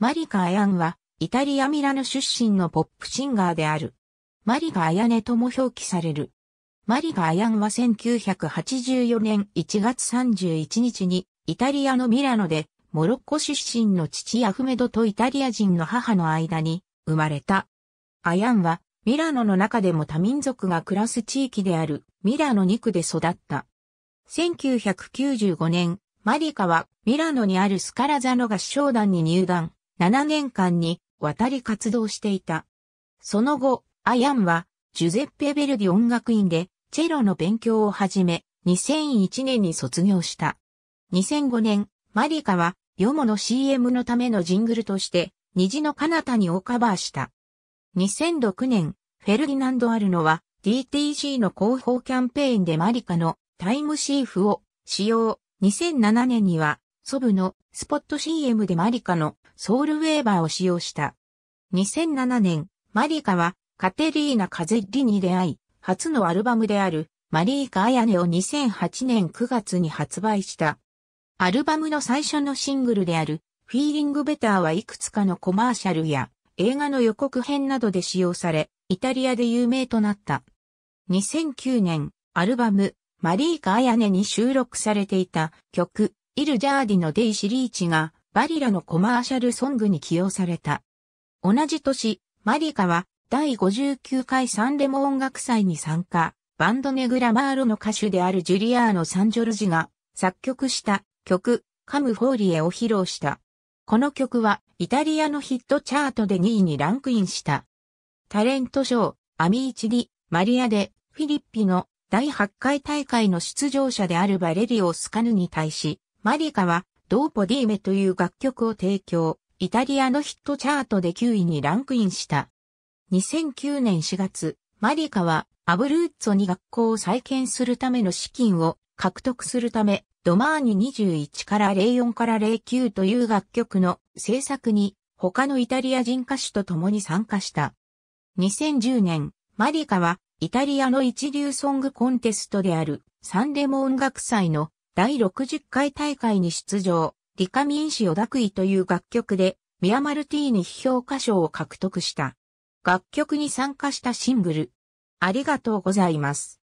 マリカ・アヤンは、イタリア・ミラノ出身のポップシンガーである。マリカ・アヤネとも表記される。マリカ・アヤンは1984年1月31日に、イタリアのミラノで、モロッコ出身の父アフメドとイタリア人の母の間に生まれた。アヤンは、ミラノの中でも多民族が暮らす地域であるミラノ2区で育った。1995年、マリカはミラノにあるスカラザノ合唱団に入団。7年間に渡り活動していた。その後、アヤンは、ジュゼッペ・ヴェルディ音楽院で、チェロの勉強を始め、2001年に卒業した。2005年、マリカは、ヨモの CM のためのジングルとして、虹の彼方にをカバーした。2006年、フェルディナンド・アルノは、DTC の広報キャンペーンでマリカのタイムシーフを使用。2007年には祖ブのスポット CM でマリカのソウルウェーバーを使用した。2007年、マリカはカテリーナ・カゼッリに出会い、初のアルバムであるマリーカ・アヤネを2008年9月に発売した。アルバムの最初のシングルであるフィーリングベターはいくつかのコマーシャルや映画の予告編などで使用され、イタリアで有名となった。2009年、アルバム、マリーカ・アヤネに収録されていた曲、イル・ジャーディのデイシリーチがバリラのコマーシャルソングに起用された。同じ年、マリカは第59回サンレモ音楽祭に参加、バンドネグラマーロの歌手であるジュリアーノ・サンジョルジが作曲した曲カムフォーリエを披露した。この曲はイタリアのヒットチャートで2位にランクインした。タレント賞、アミーチリ、マリアで、フィリッピの第8回大会の出場者であるバレリオ・スカヌに対し、マリカは、ドーポディーメという楽曲を提供、イタリアのヒットチャートで9位にランクインした。2009年4月、マリカは、アブルーツォに学校を再建するための資金を獲得するため、ドマーニ21から04から09という楽曲の制作に他のイタリア人歌手と共に参加した。2010年、マリカはイタリアの一流ソングコンテストであるサンデモ音楽祭の第60回大会に出場、リカミンシオダクイという楽曲で、ミヤマルティーニ批評歌賞を獲得した。楽曲に参加したシングル。ありがとうございます。